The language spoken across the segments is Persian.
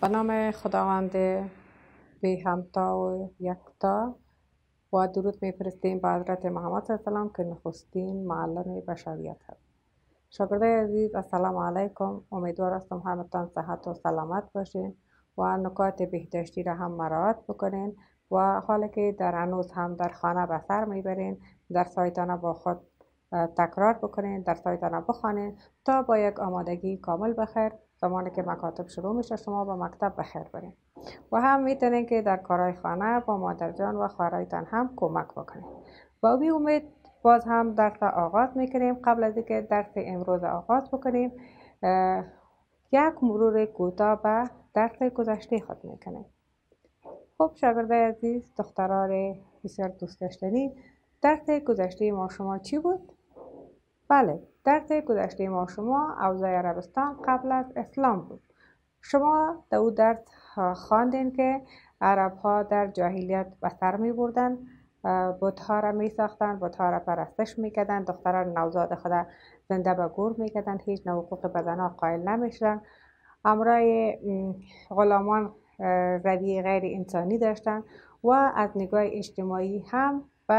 به نام خداوند بی همتا و یکتا و درود میفرستیم به حضرت محمد صلی که نخستین معلم بشریت هست شاگرده عزیز السلام علیکم امیدوار هستم همتان صحت و سلامت باشین و نکات بهداشتی را هم مراعات بکنین و حالا که در هنوز هم در خانه به سر میبرین در سایتانه با خود تکرار بکنین در سایتانه بخوانین تا با یک آمادگی کامل بخیر زمانی که مکاتب شروع میشه شما به مکتب بخیر برین و هم میتونین که در کارهای خانه با جان و خوارایتان هم کمک بکنین با بی امید باز هم درس آغاز میکنیم قبل از اینکه درس امروز آغاز بکنیم یک مرور کوتاه به درس گذشته خود میکنیم خب شاگردای عزیز دختران بسیار دوست داشتنی درس گذشته ما شما چی بود بله در طی گذشته ما شما اوضاع عربستان قبل از اسلام بود شما در او درد خواندین که عرب ها در جاهلیت به سر می بردن بودها را می ساختن بودها را پرستش می کدن، دختران نوزاد خدا زنده به گور می کدن، هیچ نوع حقوق به زنها قائل نمی شدن امرای غلامان روی غیر انسانی داشتن و از نگاه اجتماعی هم و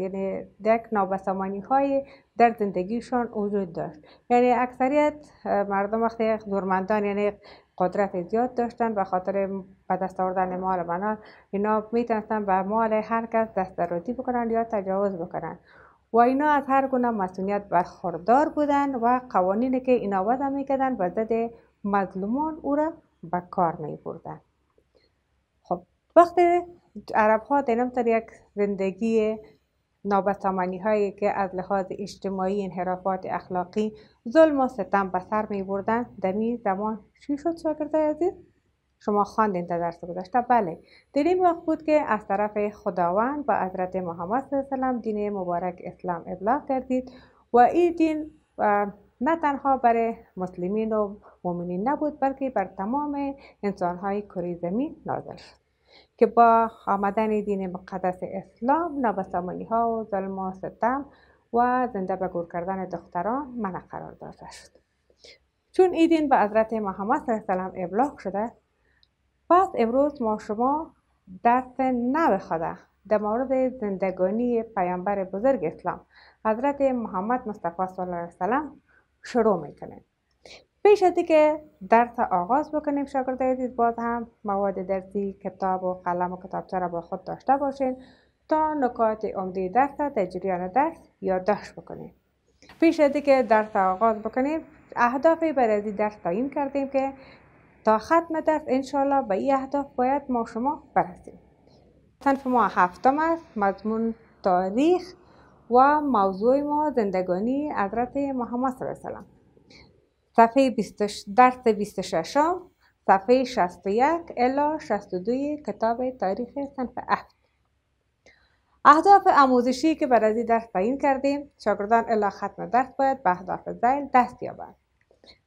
یعنی دک نابسامانی های در زندگیشان وجود داشت یعنی اکثریت مردم وقتی دورمندان یعنی قدرت زیاد داشتن و خاطر به دست آوردن مال بنا اینا میتونستن به مال هر کس دست درازی بکنن یا تجاوز بکنن و اینا از هر گونه مسئولیت برخوردار بودن و قوانینی که اینا وضع میکردن و ضد مظلومان او را به کار می وقتی عرب ها دینم یک زندگی نابسامانی هایی که از لحاظ اجتماعی انحرافات اخلاقی ظلم و ستم به سر می بردن این زمان چی شد شاگرده عزیز؟ شما خواندین در درس گذشته بله در این وقت بود که از طرف خداوند به حضرت محمد صلی دین مبارک اسلام ابلاغ کردید و این دین نه تنها برای مسلمین و مؤمنین نبود بلکه بر تمام انسانهای کره زمین نازل شد که با آمدن دین مقدس اسلام نابسامانی ها و ظلم و ستم و زنده به گور کردن دختران منع قرار داده شد چون این دین به حضرت محمد صلی الله علیه ابلاغ شده پس امروز ما شما درس نو در مورد زندگانی پیامبر بزرگ اسلام حضرت محمد مصطفی صلی الله علیه وسلم شروع میکنه. پیش از که درس آغاز بکنیم شاگرد عزیز باز هم مواد درسی کتاب و قلم و کتابچه را با خود داشته باشین تا نکات عمده درس در جریان درس یادداشت بکنیم پیش از که درس آغاز بکنیم اهدافی برای این درس تعیین کردیم که تا ختم درس انشالله به این اهداف باید ما شما برسیم صنف ما هفتم است مضمون تاریخ و موضوع ما زندگانی حضرت محمد صلی الله علیه صفحه 26 درس 26 صفحه 61 الا 62 کتاب تاریخ صنف اهداف آموزشی که برای این درس تعیین کردیم شاگردان الا ختم درس باید به اهداف زیل دست یابند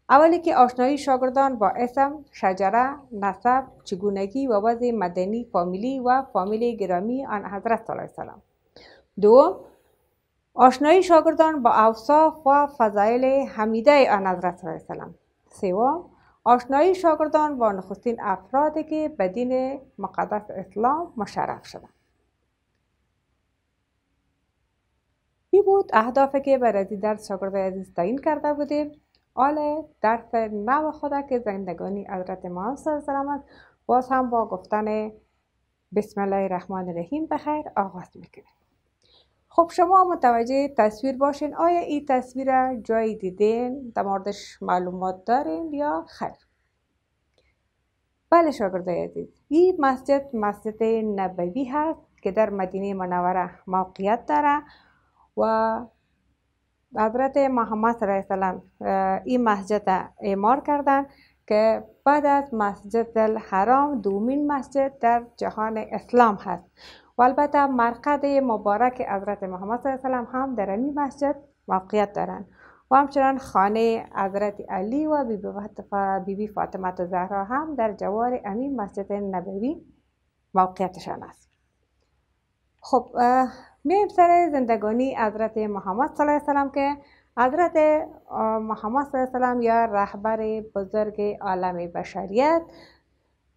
اولی که آشنایی شاگردان با اسم، شجره، نسب، چگونگی و وضع مدنی فامیلی و فامیل گرامی آن حضرت صلی الله علیه وسلم دوم آشنایی شاگردان با اوصاف و فضایل حمیده آن حضرت صلی سلام سوم آشنایی شاگردان با نخستین افرادی که به دین مقدس اسلام مشرف شدند این بود اهدافی که برای درس شاگرد عزیز تعیین کرده بودیم حال درس نو خدا که زندگانی حضرت ما سلام باز هم با گفتن بسم الله الرحمن الرحیم بخیر آغاز میکنیم خب شما متوجه تصویر باشین آیا این تصویر جای دیدین در موردش معلومات دارین یا خیر بله شاگردای عزیز این مسجد مسجد نبوی هست که در مدینه منوره موقعیت داره و حضرت محمد صلی الله علیه و این مسجد اعمار کردن که بعد از مسجد الحرام دومین مسجد در جهان اسلام هست و البته مرقد مبارک حضرت محمد صلی الله هم در این مسجد موقعیت دارند و همچنان خانه حضرت علی و بیبی بی فاطمه زهرا هم در جوار امین مسجد نبوی موقعیتشان است خب میایم سر زندگانی حضرت محمد صلی الله علیه که حضرت محمد صلی الله علیه یا رهبر بزرگ عالم بشریت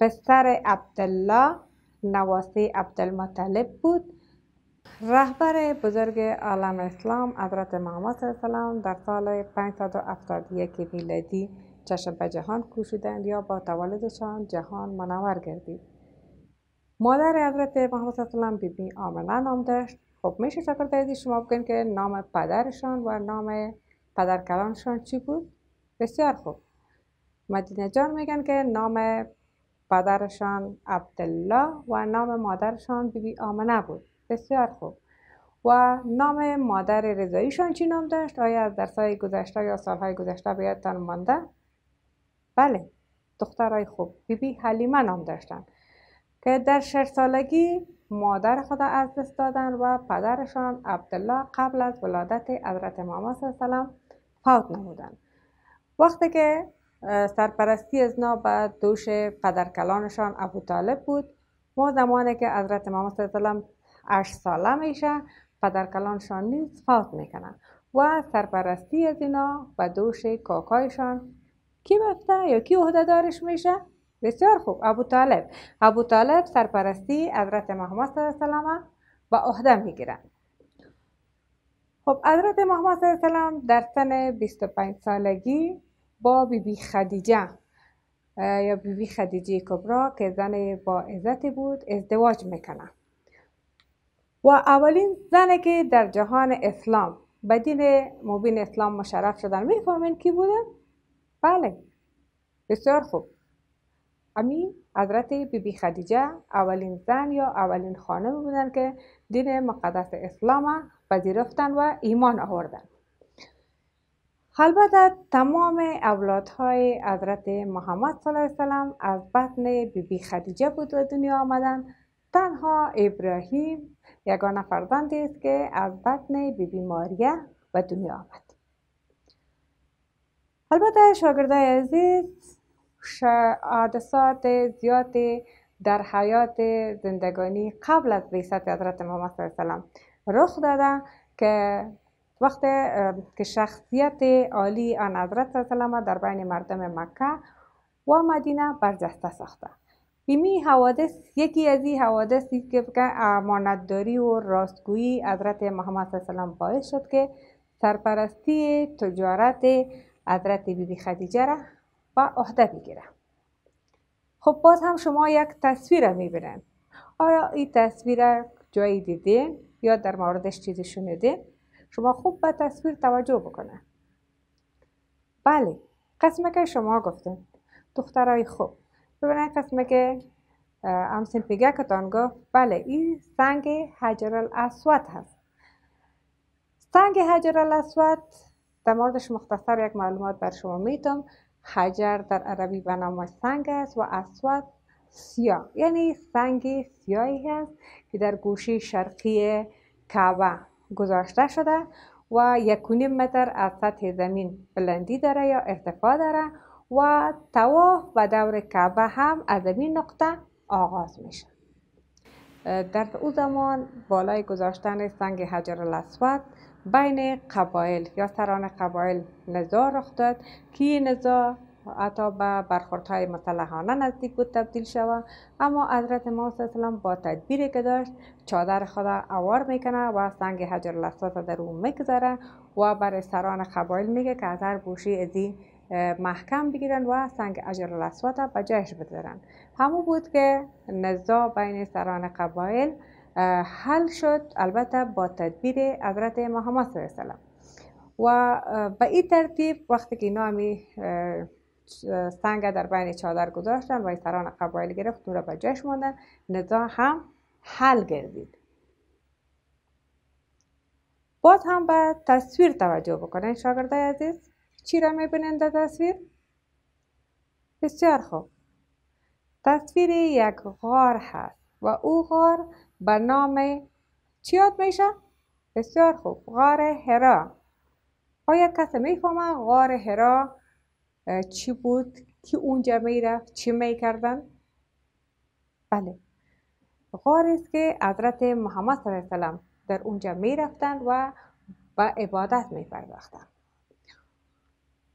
پسر عبدالله نواسی عبدالمطلب بود رهبر بزرگ عالم اسلام حضرت محمد صلی الله در سال 571 میلادی چشم به جهان کوشیدند یا با تولدشان جهان منور گردید مادر حضرت محمد صلی الله بی بی آمنه نام داشت خب میشه شکر دادی شما بگن که نام پدرشان و نام پدرکلانشان چی بود بسیار خوب مدینه جان میگن که نام پدرشان عبدالله و نام مادرشان بیبی آمنه بود بسیار خوب و نام مادر رضاییشان چی نام داشت؟ آیا از های گذشته یا سالهای گذشته به مانده؟ بله دخترای خوب بیبی حلیمه نام داشتن که در شش سالگی مادر خدا از دست دادن و پدرشان عبدالله قبل از ولادت حضرت ماما صلی فوت نمودن وقتی که سرپرستی از به دوش پدرکلانشان ابو طالب بود ما زمانی که حضرت امام صلی الله علیه ساله میشه پدرکلانشان نیز فوت میکنن و سرپرستی از اینا به دوش کاکایشان کی بفته یا کی دارش میشه بسیار خوب ابو طالب ابو طالب سرپرستی حضرت محمد صلی الله علیه و عهده خب حضرت محمد صلی الله علیه در سن 25 سالگی با بی بی خدیجه یا بی بی خدیجه کبرا که زن با عزت بود ازدواج میکنه و اولین زن که در جهان اسلام به دین مبین اسلام مشرف شدن میفهمین کی بوده؟ بله بسیار خوب امی حضرت بیبی بی خدیجه اولین زن یا اولین خانم بودن که دین مقدس اسلام پذیرفتن و ایمان آوردن البته تمام اولادهای حضرت محمد صلی الله علیه وسلم از بطن بی بی خدیجه بود و دنیا آمدن تنها ابراهیم یگانه فرزندی است که از بطن بی بی ماریه به دنیا آمد البته شاگردای عزیز حادثات زیادی در حیات زندگانی قبل از بیست حضرت محمد صلی الله علیه وسلم رخ داده که وقتی که شخصیت عالی آن حضرت سلامه در بین مردم مکه و مدینه برجسته ساخته بیمی حوادث یکی از این حوادثی که امانتداری و راستگویی حضرت محمد صلی باعث شد که سرپرستی تجارت حضرت بیبی بی خدیجه را به عهده بگیره خب باز هم شما یک تصویر میبرند. آیا این تصویر جایی دیدین یا در موردش چیزی شنیدین شما خوب به تصویر توجه بکنه بله قسمه که شما گفتن دخترای خوب ببینید قسمه که پیگه پیگکتان گفت بله این سنگ حجر الاسود هست سنگ حجر الاسود در موردش مختصر یک معلومات بر شما میدم. حجر در عربی به نام سنگ است و اسود سیاه یعنی سنگ سیاهی هست که در گوشه شرقی کعبه گذاشته شده و یک متر از سطح زمین بلندی داره یا ارتفاع داره و تواف و دور کعبه هم از این نقطه آغاز میشه در او زمان بالای گذاشتن سنگ حجر الاسود بین قبایل یا سران قبایل نزار رخ داد که نزار حتی به برخوردهای مسلحانه نزدیک بود تبدیل شود اما حضرت ما سلام با تدبیری که داشت چادر خدا اوار میکنه و سنگ حجر الاسود در او میگذاره و بر سران قبایل میگه که از هر گوشی ازی محکم بگیرن و سنگ حجر الاسود به جایش بذارن همو بود که نزاع بین سران قبایل حل شد البته با تدبیر حضرت محمد صلی الله علیه و به این ترتیب وقتی که نامی سنگ در بین چادر گذاشتن و سران قبایل گرفت نورا را به جشن ماندن نزا هم حل گردید باز هم به تصویر توجه بکنین شاگردای عزیز چی را میبینین در تصویر بسیار خوب تصویر یک غار هست و او غار به نام چی یاد میشه بسیار خوب غار هرا آیا کسی میفهمه غار هرا چی بود کی اونجا می رفت؟ چی میکردن بله غار است که حضرت محمد صلی الله علیه در اونجا می رفتند و به عبادت می پرداختن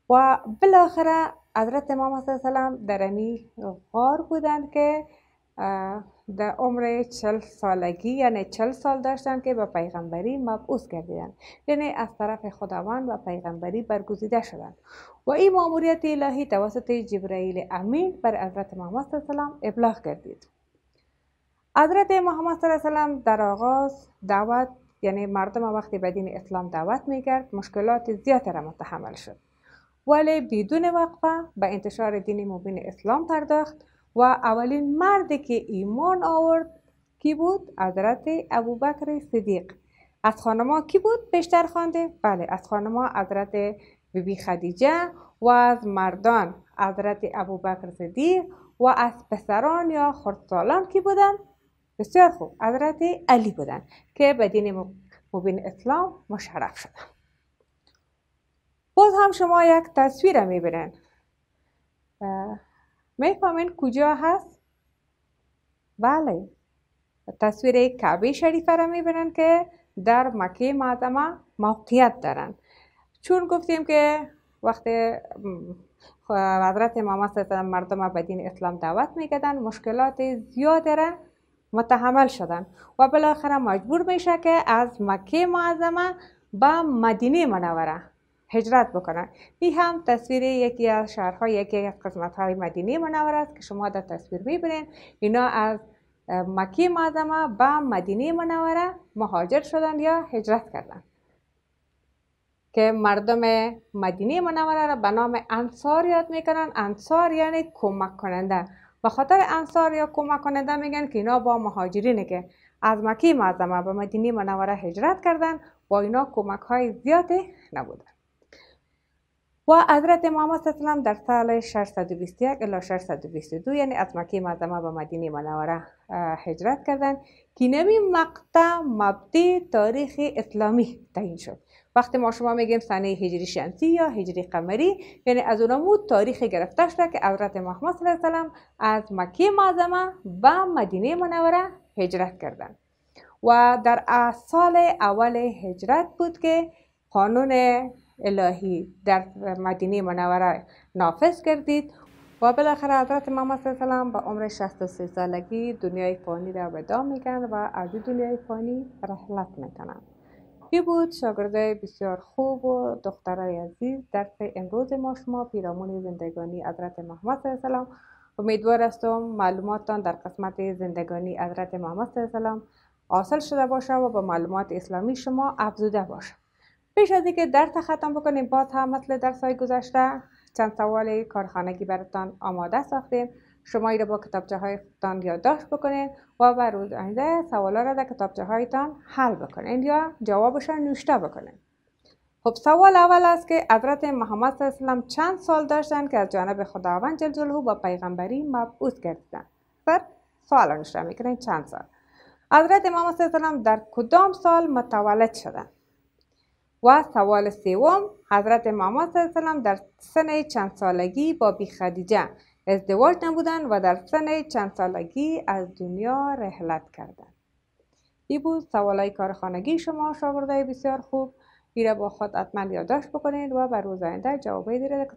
و بالاخره حضرت محمد صلی الله علیه در امی غار بودند که در عمر چل سالگی یعنی چل سال داشتند که به پیغمبری مبعوث گردیدند یعنی از طرف خداوند و پیغمبری برگزیده شدند و این ماموریت الهی توسط جبرائیل امین بر حضرت محمد صلی ابلاغ گردید حضرت محمد صلی الله علیه در آغاز دعوت یعنی مردم وقتی به دین اسلام دعوت میکرد مشکلات زیادی را متحمل شد ولی بدون وقفه به انتشار دین مبین اسلام پرداخت و اولین مردی که ایمان آورد کی بود؟ حضرت ابوبکر صدیق از خانما کی بود بیشتر خوانده؟ بله از خانما حضرت بیبی خدیجه و از مردان حضرت ابوبکر صدیق و از پسران یا خردسالان کی بودن؟ بسیار خوب حضرت علی بودن که به دین مبین اسلام مشرف شدن باز هم شما یک تصویر بینن میفهمین کجا هست؟ بله تصویر کعبه شریفه را میبینن که در مکه معظمه موقعیت دارن چون گفتیم که وقت حضرت امام مردم به دین اسلام دعوت میکدن مشکلات زیاد را متحمل شدن و بالاخره مجبور میشه که از مکه معظمه به مدینه منوره هجرت بکنن این هم تصویر یکی از شهرهای یکی از قسمت های مدینه منور است که شما در تصویر میبینید اینا از مکی معظمه به مدینه منوره مهاجر شدن یا هجرت کردن. که مردم مدینه منوره را به نام انصار یاد میکنن انصار یعنی کمک کننده و خاطر انصار یا کمک کننده میگن که اینا با مهاجرینه که از مکی معظمه به مدینه منوره هجرت کردن با اینا کمک های زیادی نبودن و حضرت امام اسلام در سال 621 الی 622 یعنی از مکه معظمه به مدینه منوره هجرت کردند که نمی مقطع مبدی تاریخ اسلامی تعیین شد وقتی ما شما میگیم سنه هجری شمسی یا هجری قمری یعنی از اونمو تاریخ گرفته شده که حضرت محمد صلی الله علیه از مکه معظمه به مدینه منوره هجرت کردند و در سال اول هجرت بود که قانون الهی در مدینه منوره نافذ گردید و بالاخره حضرت محمد صلی الله علیه و به عمر 63 سالگی دنیای فانی را ودا میگن و از دنیای فانی رحلت میکنن کی بود شاگردای بسیار خوب و دخترای عزیز درس امروز ما شما پیرامون زندگانی حضرت محمد صلی الله علیه و امیدوار هستم در قسمت زندگانی حضرت محمد صلی الله علیه حاصل شده باشه و به معلومات اسلامی شما افزوده باشه پیش از اینکه در ختم بکنیم با هم مثل درس های گذشته چند سوال کارخانگی براتان آماده ساختیم شما ای را با کتابچه هایتان یادداشت بکنید و بر روز آینده سوالا را در کتابچه هایتان حل بکنید یا جوابشان را نوشته بکنید خب سوال اول است که حضرت محمد صلی الله علیه چند سال داشتند که از جانب خداوند جل با پیغمبری مبعوث گردیدند سر سوال نوشته میکنید چند سال حضرت محمد صلی الله در کدام سال متولد شدند و سوال سوم حضرت محمد صلی در سن چند سالگی با بی خدیجه ازدواج نبودن و در سن چند سالگی از دنیا رحلت کردند ای بود سوال های کارخانگی شما شاگردای بسیار خوب ایره با خود حتما یادداشت بکنید و بر روز آینده جوابی دیره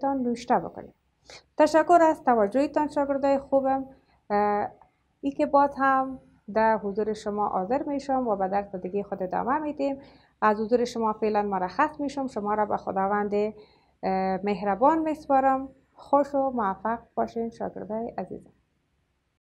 در نوشته بکنید تشکر از توجهتان شاگرده خوبم ای که باد هم در حضور شما حاضر میشم و به درست دیگه خود ادامه میدیم از حضور شما فعلا مرخص میشم شما را به خداوند مهربان میسپارم خوش و موفق باشین شاگردای عزیزم